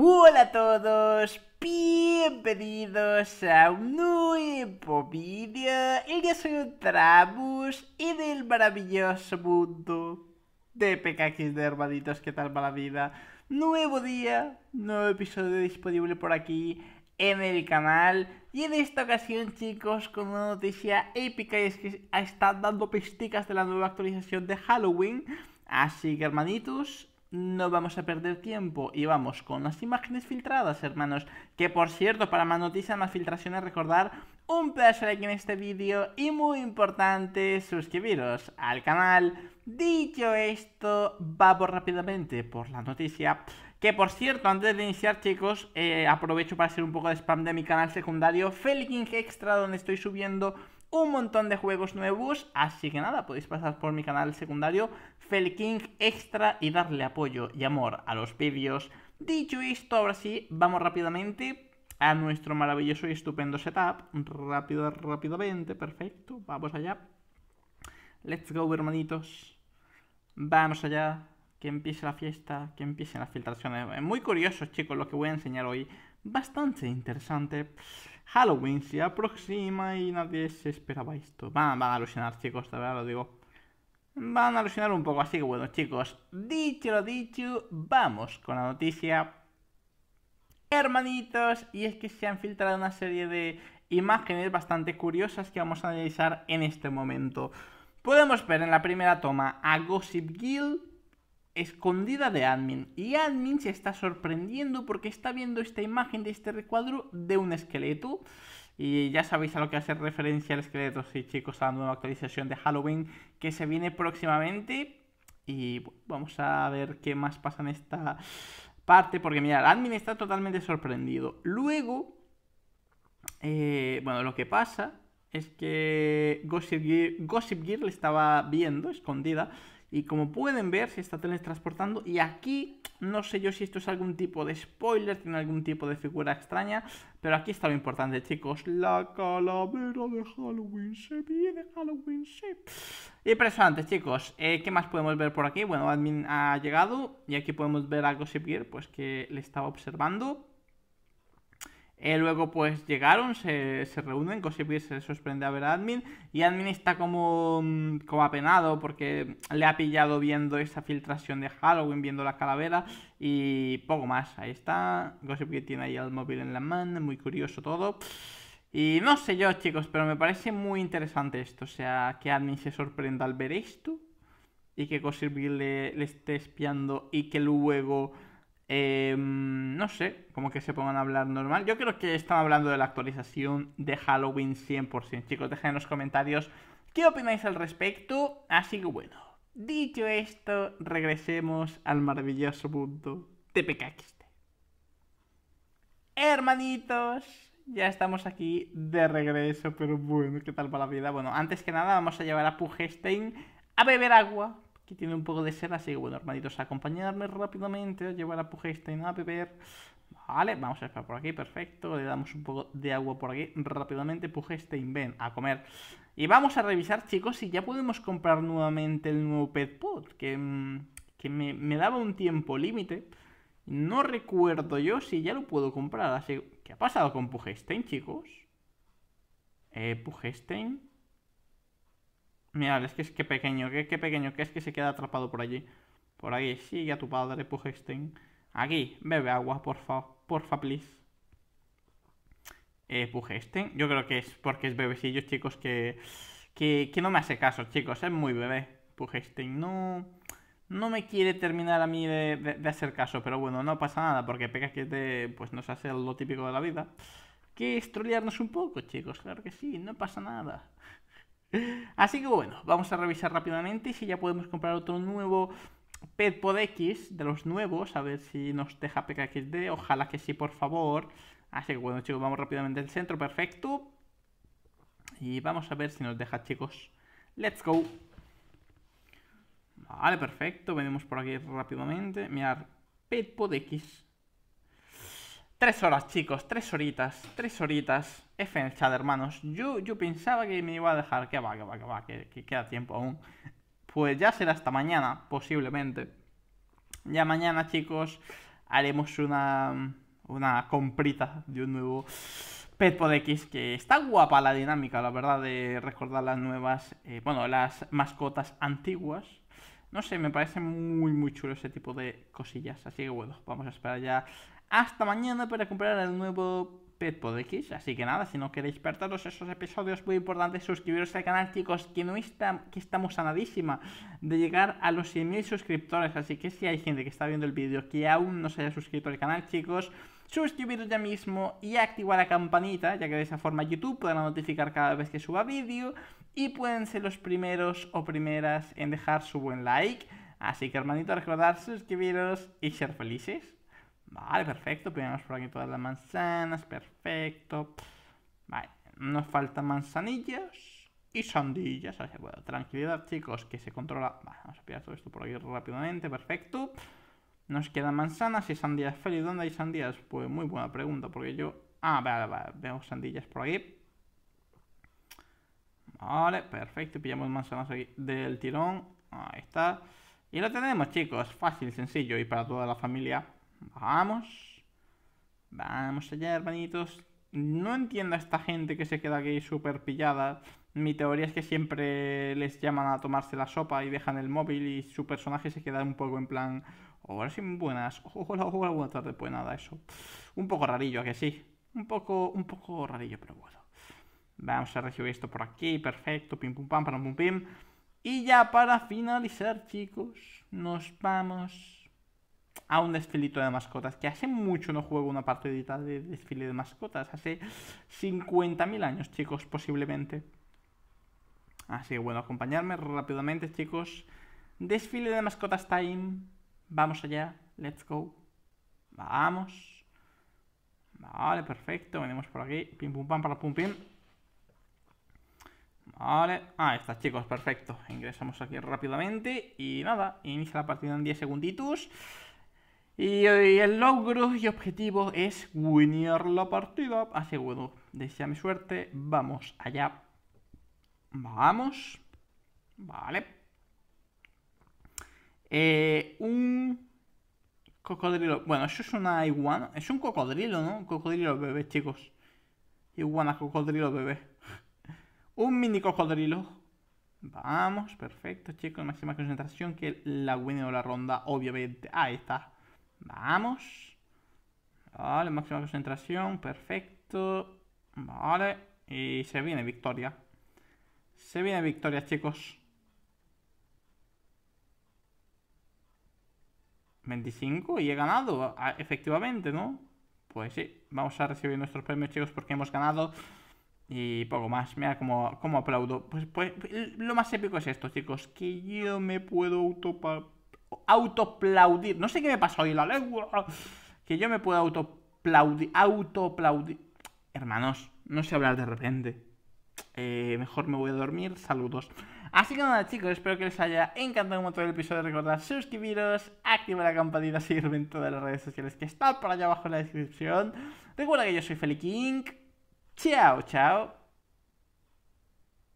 Hola a todos, bienvenidos a un nuevo vídeo. El día soy Tramus y del maravilloso mundo de PKX de hermanitos, ¿qué tal la vida? Nuevo día, nuevo episodio disponible por aquí en el canal. Y en esta ocasión, chicos, con una noticia épica es que están dando pisticas de la nueva actualización de Halloween. Así que, hermanitos, no vamos a perder tiempo y vamos con las imágenes filtradas, hermanos. Que por cierto, para más noticias, más filtraciones, recordar un pedazo de like en este vídeo y muy importante, suscribiros al canal. Dicho esto, vamos rápidamente por la noticia. Que por cierto, antes de iniciar, chicos, eh, aprovecho para hacer un poco de spam de mi canal secundario, Felking Extra, donde estoy subiendo un montón de juegos nuevos, así que nada, podéis pasar por mi canal secundario Felking Extra y darle apoyo y amor a los vídeos. Dicho esto, ahora sí, vamos rápidamente a nuestro maravilloso y estupendo setup. Rápido, rápidamente, perfecto, vamos allá. Let's go, hermanitos. Vamos allá, que empiece la fiesta, que empiecen las filtraciones. muy curioso, chicos, lo que voy a enseñar hoy. Bastante interesante. Halloween se aproxima y nadie se esperaba esto. Van, a alucinar, chicos, de verdad lo digo. Van a alucinar un poco, así que bueno, chicos, dicho lo dicho, vamos con la noticia. Hermanitos, y es que se han filtrado una serie de imágenes bastante curiosas que vamos a analizar en este momento. Podemos ver en la primera toma a Gossip Guild, escondida de admin y admin se está sorprendiendo porque está viendo esta imagen de este recuadro de un esqueleto y ya sabéis a lo que hace referencia el esqueleto, sí chicos, a la nueva actualización de Halloween que se viene próximamente y vamos a ver qué más pasa en esta parte porque mira, admin está totalmente sorprendido. Luego, eh, bueno, lo que pasa es que Gossip Gossip Girl estaba viendo escondida y como pueden ver, se está teletransportando. Y aquí, no sé yo si esto es algún tipo de spoiler, tiene algún tipo de figura extraña. Pero aquí está lo importante, chicos. La calavera de Halloween se viene, Halloween sí Impresionante, chicos. Eh, ¿Qué más podemos ver por aquí? Bueno, Admin ha llegado. Y aquí podemos ver a Gossip Gear, pues que le estaba observando. Eh, luego pues llegaron, se, se reúnen, Gossip se sorprende a ver a Admin y Admin está como, mm, como apenado porque le ha pillado viendo esa filtración de Halloween, viendo la calavera y poco más. Ahí está, Gossip tiene ahí el móvil en la mano, muy curioso todo. Y no sé yo chicos, pero me parece muy interesante esto, o sea, que Admin se sorprenda al ver esto y que Gossip le, le esté espiando y que luego Em, no sé, como que se pongan a hablar normal. Yo creo que están hablando de la actualización de Halloween 100%. Chicos, dejad en los comentarios qué opináis al respecto. Así que bueno, dicho esto, regresemos al maravilloso mundo de PKXT. Hermanitos, ya estamos aquí de regreso, pero bueno, ¿qué tal para la vida? Bueno, antes que nada vamos a llevar a Pugestein a beber agua, que tiene un poco de sed, así que bueno, hermanitos, acompañarme rápidamente a llevar a Pugestein a beber. Vale, vamos a esperar por aquí, perfecto. Le damos un poco de agua por aquí rápidamente. Pugestein, ven a comer. Y vamos a revisar, chicos, si ya podemos comprar nuevamente el nuevo Pet Pot, que, mm, me, daba un tiempo límite. No recuerdo yo si ya lo puedo comprar. Así, ¿Qué ha pasado con Pugestein, chicos? Eh, Pugestein. Mirad, es que es que pequeño, que, que pequeño, que es que se queda atrapado por allí. Por ahí, sigue a tu padre, Pugestein. Aquí, bebe agua, porfa, porfa, please. Eh, Pugestein, yo creo que es porque es bebecillo, chicos, que, que, que no me hace caso, chicos, es muy bebé. Pugestein, no, no me quiere terminar a mí de, hacer caso, pero bueno, no pasa nada, porque Pega que te, pues nos hace lo típico de la vida. Que estrolearnos un poco, chicos, claro que sí, no pasa nada. Así que bueno, vamos a revisar rápidamente si ya podemos comprar otro nuevo Petpod X de los nuevos, a ver si nos deja PKXD, ojalá que sí, por favor. Así que bueno, chicos, vamos rápidamente al centro, perfecto. Y vamos a ver si nos deja, chicos. Let's go. Vale, perfecto, venimos por aquí rápidamente. Mirar, Petpod X. Tres horas, chicos, tres horitas, tres horitas. F en el chat, hermanos. Yo, yo pensaba que me iba a dejar. Que va, que va, que va, que, queda tiempo aún. Pues ya será hasta mañana, posiblemente. Ya mañana, chicos, haremos una, una comprita de un nuevo Petpod X. Que está guapa la dinámica, la verdad, de recordar las nuevas, eh, bueno, las mascotas antiguas. No sé, me parece muy, muy chulo ese tipo de cosillas. Así que bueno, vamos a esperar ya hasta mañana para comprar el nuevo Pet X. Así que nada, si no queréis perderos esos episodios, muy importante suscribiros al canal, chicos, que no que estamos sanadísima de llegar a los 100.000 suscriptores. Así que si hay gente que está viendo el vídeo que aún no se haya suscrito al canal, chicos, suscribiros ya mismo y activar la campanita, ya que de esa forma YouTube podrá notificar cada vez que suba vídeo y pueden ser los primeros o primeras en dejar su buen like. Así que hermanito, recordar suscribiros y ser felices. Vale, perfecto. Pillamos por aquí todas las manzanas. Perfecto. Vale, nos faltan manzanillas y sandillas. Así tranquilidad, chicos, que se controla. Vale, vamos a pillar todo esto por aquí rápidamente. Perfecto. Nos quedan manzanas y sandías. feliz ¿dónde hay sandías? Pues muy buena pregunta, porque yo... Ah, vale, vale, veo sandillas por aquí. Vale, perfecto. Pillamos manzanas aquí del tirón. Ahí está. Y lo tenemos, chicos. Fácil, sencillo y para toda la familia. Vamos. Vamos allá, hermanitos. No entiendo a esta gente que se queda aquí súper pillada. Mi teoría es que siempre les llaman a tomarse la sopa y dejan el móvil y su personaje se queda un poco en plan... o sí, buenas. Hola, hola, buena tarde. Pues nada, eso. Un poco rarillo, que sí? Un poco, un poco rarillo, pero bueno. Vamos a recibir esto por aquí. Perfecto. Pim, pum, pam, pam, pum, pim. Y ya para finalizar, chicos, nos vamos a un desfilito de mascotas, que hace mucho no juego una partidita de desfile de mascotas, hace 50.000 años, chicos, posiblemente. Así que bueno, acompañarme rápidamente, chicos. Desfile de mascotas time. Vamos allá, let's go. Vamos. Vale, perfecto, venimos por aquí. Pim, pum, pam, para, pum, pim. Vale, ahí está chicos, perfecto Ingresamos aquí rápidamente Y nada, inicia la partida en 10 segunditos y, eh, el logro y objetivo es winnear la partida. Aseguro. mi suerte. Vamos allá. Vamos. Vale. Eh, un cocodrilo. Bueno, eso es una iguana. Es un cocodrilo, ¿no? Un cocodrilo bebé, chicos. Iguana, cocodrilo bebé. un mini cocodrilo. Vamos, perfecto, chicos. Máxima concentración que la de la ronda, obviamente. Ahí está. Vamos. Vale, máxima concentración, perfecto. Vale, y se viene victoria. Se viene victoria, chicos. 25 y he ganado, ah, efectivamente, ¿no? Pues sí, vamos a recibir nuestros premios, chicos, porque hemos ganado y poco más. Mira cómo, cómo aplaudo. Pues, pues lo más épico es esto, chicos, que yo me puedo autopar autoplaudir. No sé qué me pasó hoy la lengua. Que yo me puedo autoplaudir. Autoplaudir. Hermanos, no sé hablar de repente. Eh, mejor me voy a dormir. Saludos. Así que nada, chicos, espero que les haya encantado el episodio. Recordad suscribiros, activar la campanita, seguirme en todas las redes sociales que están por allá abajo en la descripción. Recuerda que yo soy Feli King. Chao, chao.